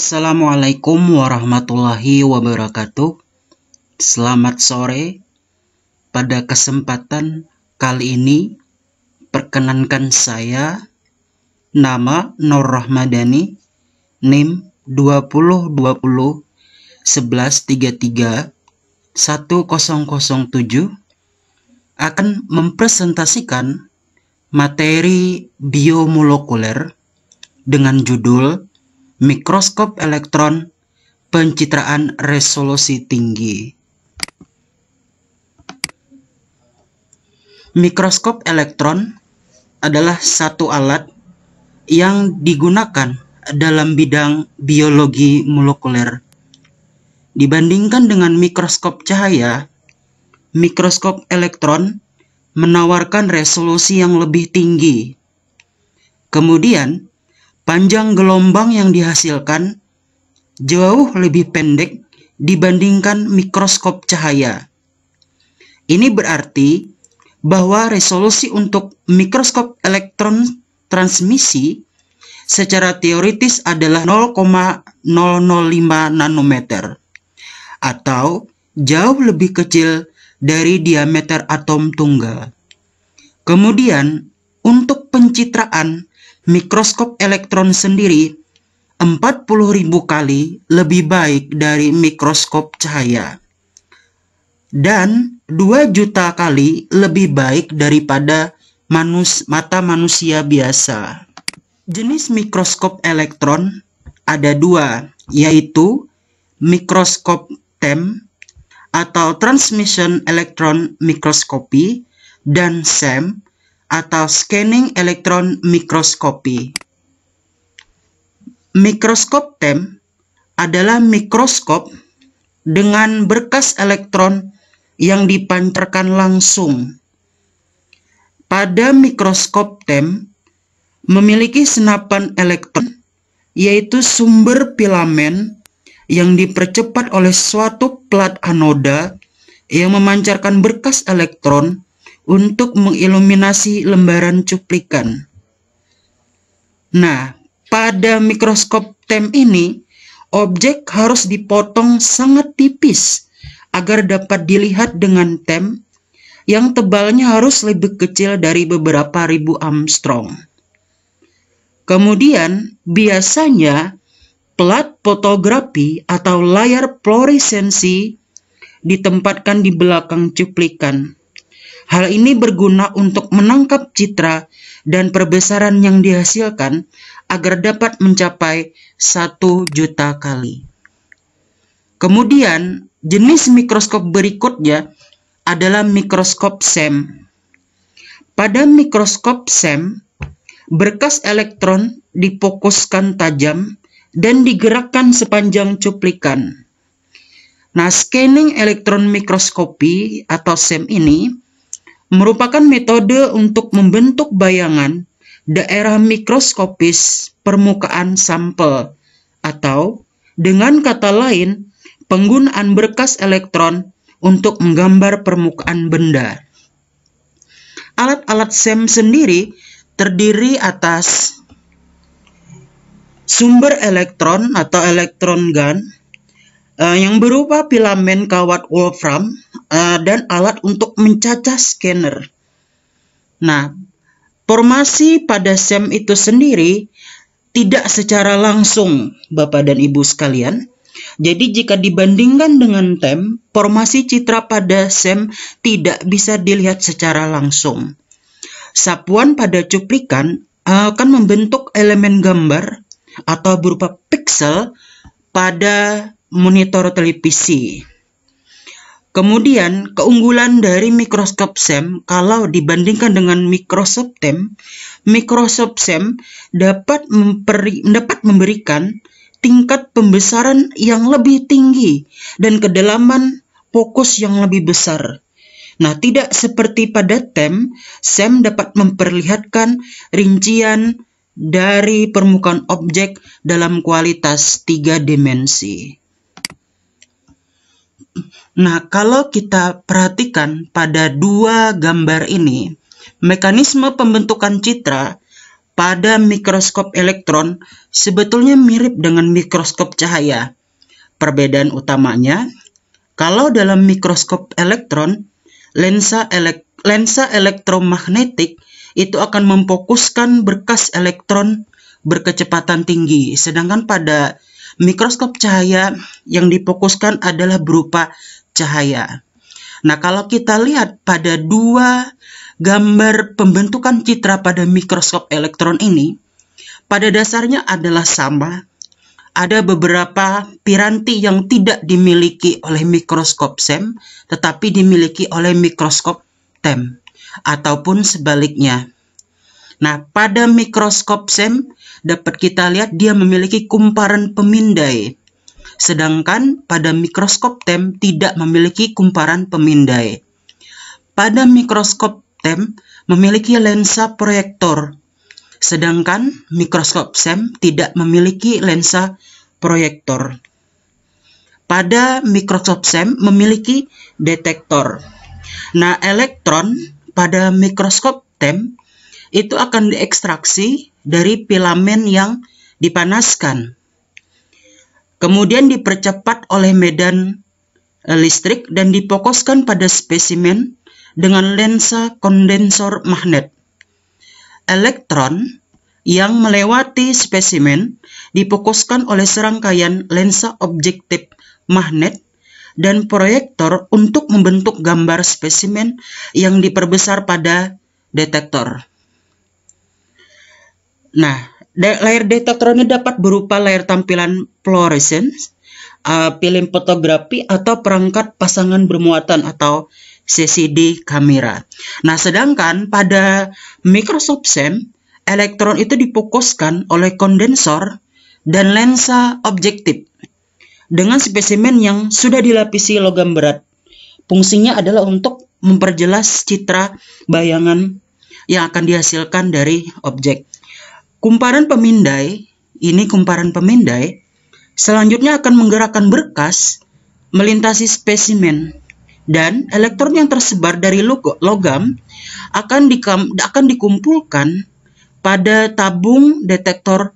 Assalamualaikum warahmatullahi wabarakatuh. Selamat sore. Pada kesempatan kali ini, perkenankan saya nama Nur Rahmadani, NIM 2020 1133 1007 akan mempresentasikan materi biomolekuler dengan judul mikroskop elektron, pencitraan resolusi tinggi. Mikroskop elektron adalah satu alat yang digunakan dalam bidang biologi molekuler. Dibandingkan dengan mikroskop cahaya, mikroskop elektron menawarkan resolusi yang lebih tinggi. Kemudian, panjang gelombang yang dihasilkan jauh lebih pendek dibandingkan mikroskop cahaya. Ini berarti bahwa resolusi untuk mikroskop elektron transmisi secara teoritis adalah 0,005 nanometer atau jauh lebih kecil dari diameter atom tunggal. Kemudian, untuk pencitraan mikroskop elektron sendiri 40.000 kali lebih baik dari mikroskop cahaya dan 2 juta kali lebih baik daripada manus mata manusia biasa. Jenis mikroskop elektron ada dua, yaitu mikroskop TEM atau Transmission Electron Microscopy dan SEM atau scanning elektron mikroskopi. Mikroskop TEM adalah mikroskop dengan berkas elektron yang dipancarkan langsung. Pada mikroskop TEM memiliki senapan elektron yaitu sumber filamen yang dipercepat oleh suatu plat anoda yang memancarkan berkas elektron untuk mengiluminasi lembaran cuplikan. Nah, pada mikroskop TEM ini, objek harus dipotong sangat tipis agar dapat dilihat dengan TEM yang tebalnya harus lebih kecil dari beberapa ribu Armstrong. Kemudian, biasanya plat fotografi atau layar fluoresensi ditempatkan di belakang cuplikan Hal ini berguna untuk menangkap citra dan perbesaran yang dihasilkan agar dapat mencapai 1 juta kali. Kemudian, jenis mikroskop berikutnya adalah mikroskop SEM. Pada mikroskop SEM, berkas elektron dipokuskan tajam dan digerakkan sepanjang cuplikan. Nah, scanning elektron mikroskopi atau SEM ini merupakan metode untuk membentuk bayangan daerah mikroskopis permukaan sampel atau dengan kata lain penggunaan berkas elektron untuk menggambar permukaan benda. Alat-alat SEM sendiri terdiri atas sumber elektron atau elektron gun, Eh, yang berupa filamen kawat wolfram uh, dan alat untuk mencacah scanner. Nah, formasi pada SEM itu sendiri tidak secara langsung, Bapak dan Ibu sekalian. Jadi jika dibandingkan dengan TEM, formasi citra pada SEM tidak bisa dilihat secara langsung. Sapuan pada cuplikan eh, akan membentuk elemen gambar atau berupa pixel pada monitor televisi. Kemudian, keunggulan dari mikroskop SEM kalau dibandingkan dengan mikroskop TEM, mikroskop SEM dapat, memperi, dapat memberikan tingkat pembesaran yang lebih tinggi dan kedalaman fokus yang lebih besar. Nah, tidak seperti pada TEM, SEM dapat memperlihatkan rincian dari permukaan objek dalam kualitas tiga dimensi. Nah, kalau kita perhatikan pada dua gambar ini, mekanisme pembentukan citra pada mikroskop elektron sebetulnya mirip dengan mikroskop cahaya. Perbedaan utamanya, kalau dalam mikroskop elektron, lensa, elek lensa elektromagnetik itu akan memfokuskan berkas elektron berkecepatan tinggi, sedangkan pada mikroskop cahaya yang dipokuskan adalah berupa cahaya. Nah, kalau kita lihat pada dua gambar pembentukan citra pada mikroskop elektron ini, pada dasarnya adalah sama. Ada beberapa piranti yang tidak dimiliki oleh mikroskop SEM, tetapi dimiliki oleh mikroskop TEM, ataupun sebaliknya. Nah, pada mikroskop SEM dapat kita lihat dia memiliki kumparan pemindai sedangkan pada mikroskop TEM tidak memiliki kumparan pemindai. Pada mikroskop TEM memiliki lensa proyektor, sedangkan mikroskop SEM tidak memiliki lensa proyektor. Pada mikroskop SEM memiliki detektor. Nah, elektron pada mikroskop TEM itu akan diekstraksi dari filamen yang dipanaskan. Kemudian dipercepat oleh medan eh, listrik dan dipokuskan pada spesimen dengan lensa kondensor magnet. Elektron yang melewati spesimen dipokuskan oleh serangkaian lensa objektif magnet dan proyektor untuk membentuk gambar spesimen yang diperbesar pada detektor. Nah, layar detektronnya dapat berupa layar tampilan fluorescence, uh, film fotografi atau perangkat pasangan bermuatan atau CCD kamera. Nah, sedangkan pada Microsoft SEM, elektron itu dipokuskan oleh kondensor dan lensa objektif dengan spesimen yang sudah dilapisi logam berat. Fungsinya adalah untuk memperjelas citra bayangan yang akan dihasilkan dari objek. Kumparan pemindai, ini kumparan pemindai, selanjutnya akan menggerakkan berkas melintasi spesimen dan elektron yang tersebar dari logam akan, dikam, akan dikumpulkan pada tabung detektor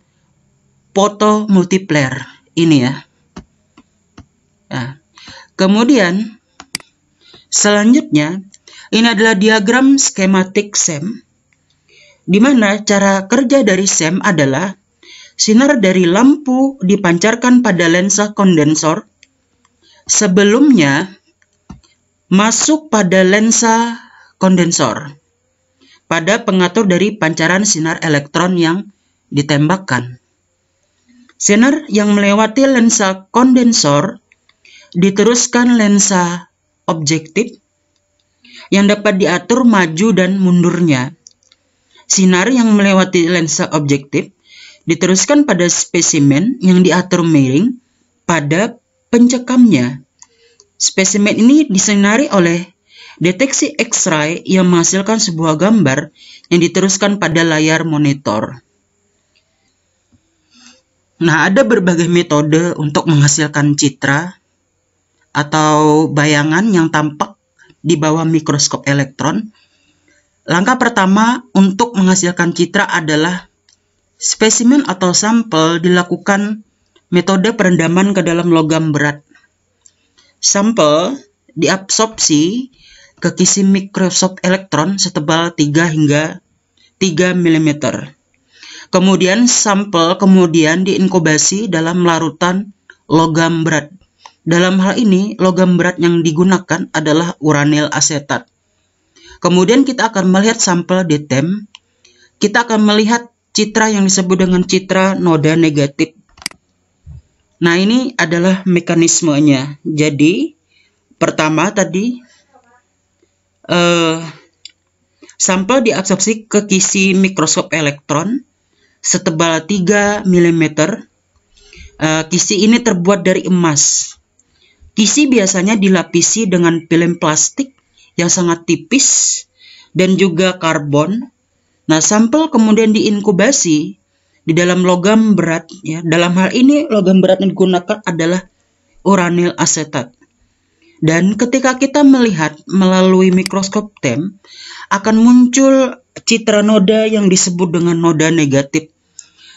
foto multiplier ini ya. Nah, kemudian selanjutnya ini adalah diagram skematik SEM di mana cara kerja dari SEM adalah sinar dari lampu dipancarkan pada lensa kondensor sebelumnya masuk pada lensa kondensor pada pengatur dari pancaran sinar elektron yang ditembakkan. Sinar yang melewati lensa kondensor diteruskan lensa objektif yang dapat diatur maju dan mundurnya. Sinar yang melewati lensa objektif diteruskan pada spesimen yang diatur miring pada pencekamnya. Spesimen ini disinari oleh deteksi X-ray yang menghasilkan sebuah gambar yang diteruskan pada layar monitor. Nah, ada berbagai metode untuk menghasilkan citra atau bayangan yang tampak di bawah mikroskop elektron Langkah pertama untuk menghasilkan citra adalah spesimen atau sampel dilakukan metode perendaman ke dalam logam berat. Sampel diabsorpsi ke kisi mikroskop elektron setebal 3 hingga 3 mm. Kemudian sampel kemudian diinkubasi dalam larutan logam berat. Dalam hal ini, logam berat yang digunakan adalah uranil asetat. Kemudian kita akan melihat sampel DTEM. Kita akan melihat citra yang disebut dengan citra noda negatif. Nah, ini adalah mekanismenya. Jadi, pertama tadi eh, sampel diabsorpsi ke kisi mikroskop elektron setebal 3 mm. Eh, kisi ini terbuat dari emas. Kisi biasanya dilapisi dengan film plastik yang sangat tipis dan juga karbon. Nah, sampel kemudian diinkubasi di dalam logam berat ya. Dalam hal ini logam berat yang digunakan adalah uranil asetat. Dan ketika kita melihat melalui mikroskop TEM akan muncul citra noda yang disebut dengan noda negatif.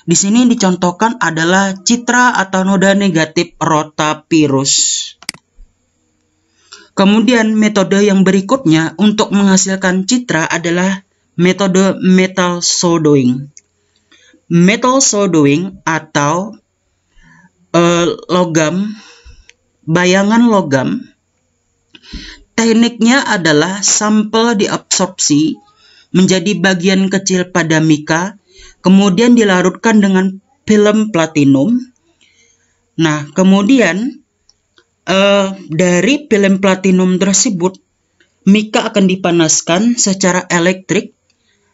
Di sini dicontohkan adalah citra atau noda negatif rotapirus. Kemudian metode yang berikutnya untuk menghasilkan citra adalah metode metal soldering. Metal soldering atau uh, logam, bayangan logam, tekniknya adalah sampel diabsorpsi menjadi bagian kecil pada mika, kemudian dilarutkan dengan film platinum. Nah, kemudian uh, dari film platinum tersebut, Mika akan dipanaskan secara elektrik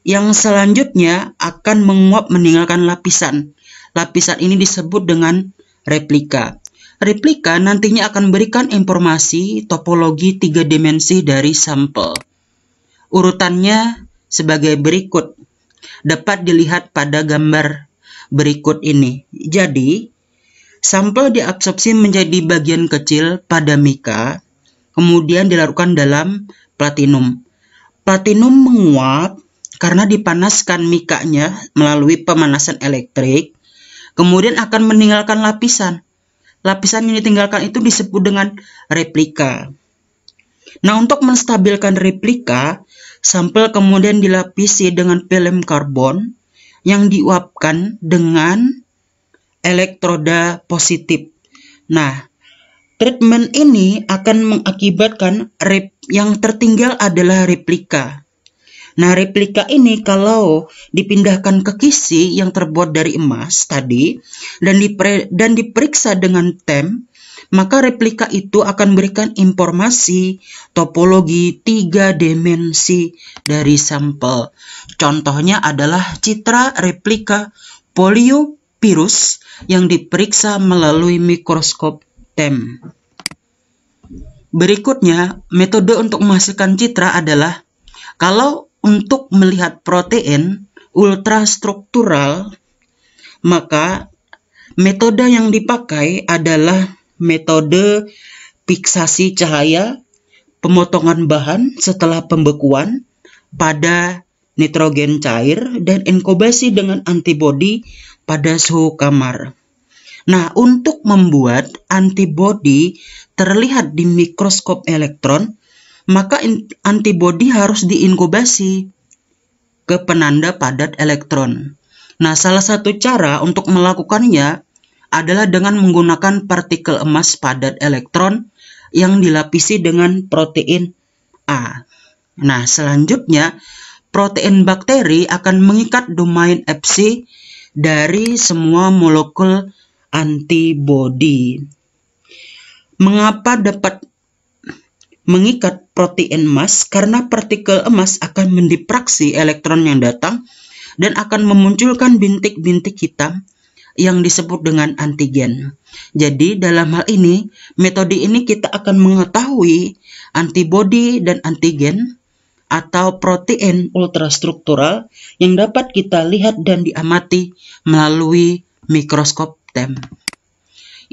yang selanjutnya akan menguap meninggalkan lapisan. Lapisan ini disebut dengan replika. Replika nantinya akan memberikan informasi topologi tiga dimensi dari sampel. Urutannya sebagai berikut. Dapat dilihat pada gambar berikut ini. Jadi, Sampel diabsorpsi menjadi bagian kecil pada mika, kemudian dilarutkan dalam platinum. Platinum menguap karena dipanaskan mikanya melalui pemanasan elektrik, kemudian akan meninggalkan lapisan. Lapisan yang ditinggalkan itu disebut dengan replika. Nah, untuk menstabilkan replika, sampel kemudian dilapisi dengan film karbon yang diuapkan dengan elektroda positif. Nah, treatment ini akan mengakibatkan rep yang tertinggal adalah replika. Nah, replika ini kalau dipindahkan ke kisi yang terbuat dari emas tadi dan dipre dan diperiksa dengan tem, maka replika itu akan memberikan informasi topologi tiga dimensi dari sampel. Contohnya adalah citra replika poliovirus yang diperiksa melalui mikroskop TEM. Berikutnya, metode untuk menghasilkan citra adalah kalau untuk melihat protein ultrastruktural, maka metode yang dipakai adalah metode fiksasi cahaya, pemotongan bahan setelah pembekuan pada nitrogen cair dan inkubasi dengan antibodi pada suhu kamar. Nah, untuk membuat antibodi terlihat di mikroskop elektron, maka antibodi harus diinkubasi ke penanda padat elektron. Nah, salah satu cara untuk melakukannya adalah dengan menggunakan partikel emas padat elektron yang dilapisi dengan protein A. Nah, selanjutnya protein bakteri akan mengikat domain Fc dari semua molekul antibodi. Mengapa dapat mengikat protein emas? Karena partikel emas akan mendipraksi elektron yang datang dan akan memunculkan bintik-bintik hitam yang disebut dengan antigen. Jadi dalam hal ini, metode ini kita akan mengetahui antibodi dan antigen atau protein ultrastruktural yang dapat kita lihat dan diamati melalui mikroskop TEM.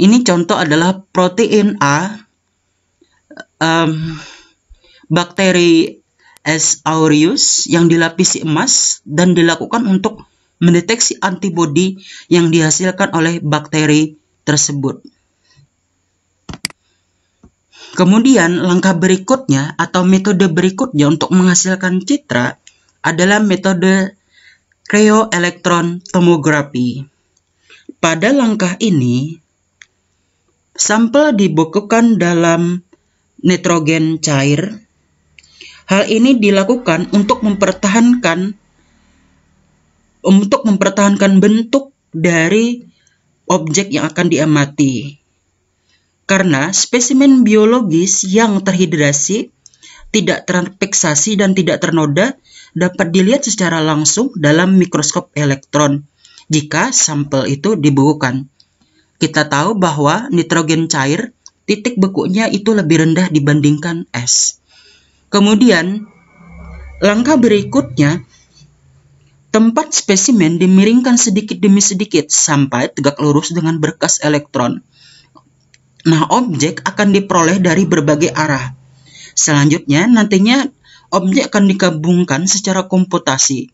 Ini contoh adalah protein A, um, bakteri S. aureus yang dilapisi emas dan dilakukan untuk mendeteksi antibodi yang dihasilkan oleh bakteri tersebut. Kemudian langkah berikutnya atau metode berikutnya untuk menghasilkan citra adalah metode kreoelektron electron tomography. Pada langkah ini, sampel dibekukan dalam nitrogen cair. Hal ini dilakukan untuk mempertahankan untuk mempertahankan bentuk dari objek yang akan diamati karena spesimen biologis yang terhidrasi, tidak terfiksasi dan tidak ternoda dapat dilihat secara langsung dalam mikroskop elektron jika sampel itu dibekukan. Kita tahu bahwa nitrogen cair titik bekunya itu lebih rendah dibandingkan es. Kemudian, langkah berikutnya Tempat spesimen dimiringkan sedikit demi sedikit sampai tegak lurus dengan berkas elektron. Nah, objek akan diperoleh dari berbagai arah. Selanjutnya, nantinya objek akan dikabungkan secara komputasi.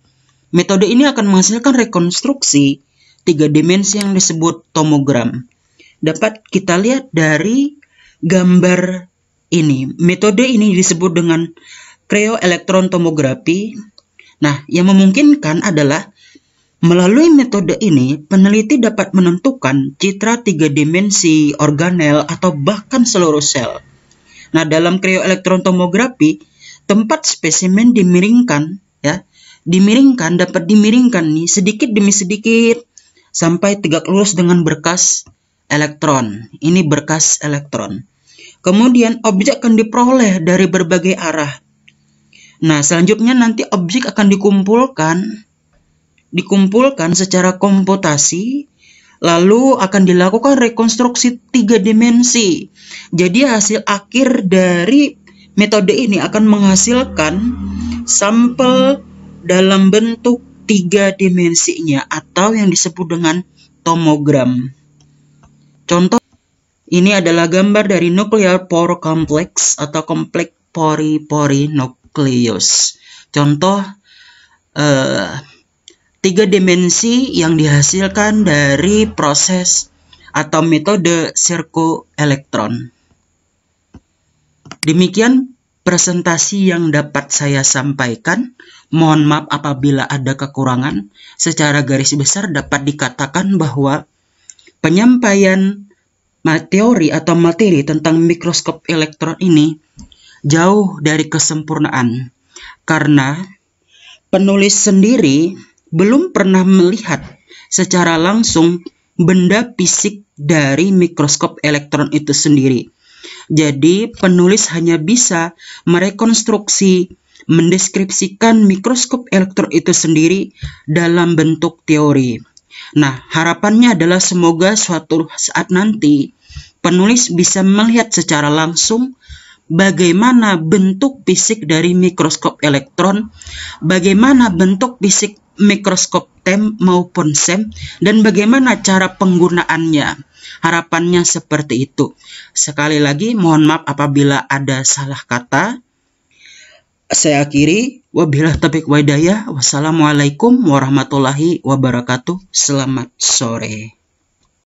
Metode ini akan menghasilkan rekonstruksi tiga dimensi yang disebut tomogram. Dapat kita lihat dari gambar ini. Metode ini disebut dengan cryo tomografi. tomografi. Nah, yang memungkinkan adalah Melalui metode ini, peneliti dapat menentukan citra tiga dimensi organel atau bahkan seluruh sel. Nah, dalam krioelektron tomografi, tempat spesimen dimiringkan, ya, dimiringkan dapat dimiringkan nih sedikit demi sedikit sampai tegak lurus dengan berkas elektron. Ini berkas elektron. Kemudian objek akan diperoleh dari berbagai arah. Nah, selanjutnya nanti objek akan dikumpulkan dikumpulkan secara komputasi lalu akan dilakukan rekonstruksi tiga dimensi. Jadi hasil akhir dari metode ini akan menghasilkan sampel dalam bentuk tiga dimensinya atau yang disebut dengan tomogram. Contoh ini adalah gambar dari nuclear pore complex atau kompleks pori-pori nukleus. Contoh uh, tiga dimensi yang dihasilkan dari proses atau metode elektron. Demikian presentasi yang dapat saya sampaikan. Mohon maaf apabila ada kekurangan. Secara garis besar dapat dikatakan bahwa penyampaian teori atau materi tentang mikroskop elektron ini jauh dari kesempurnaan. Karena penulis sendiri belum pernah melihat secara langsung benda fisik dari mikroskop elektron itu sendiri. Jadi, penulis hanya bisa merekonstruksi, mendeskripsikan mikroskop elektron itu sendiri dalam bentuk teori. Nah, harapannya adalah semoga suatu saat nanti penulis bisa melihat secara langsung bagaimana bentuk fisik dari mikroskop elektron, bagaimana bentuk fisik mikroskop TEM maupun SEM dan bagaimana cara penggunaannya. Harapannya seperti itu. Sekali lagi mohon maaf apabila ada salah kata. Saya akhiri. wabillah tabik wadaya. Wassalamualaikum warahmatullahi wabarakatuh. Selamat sore.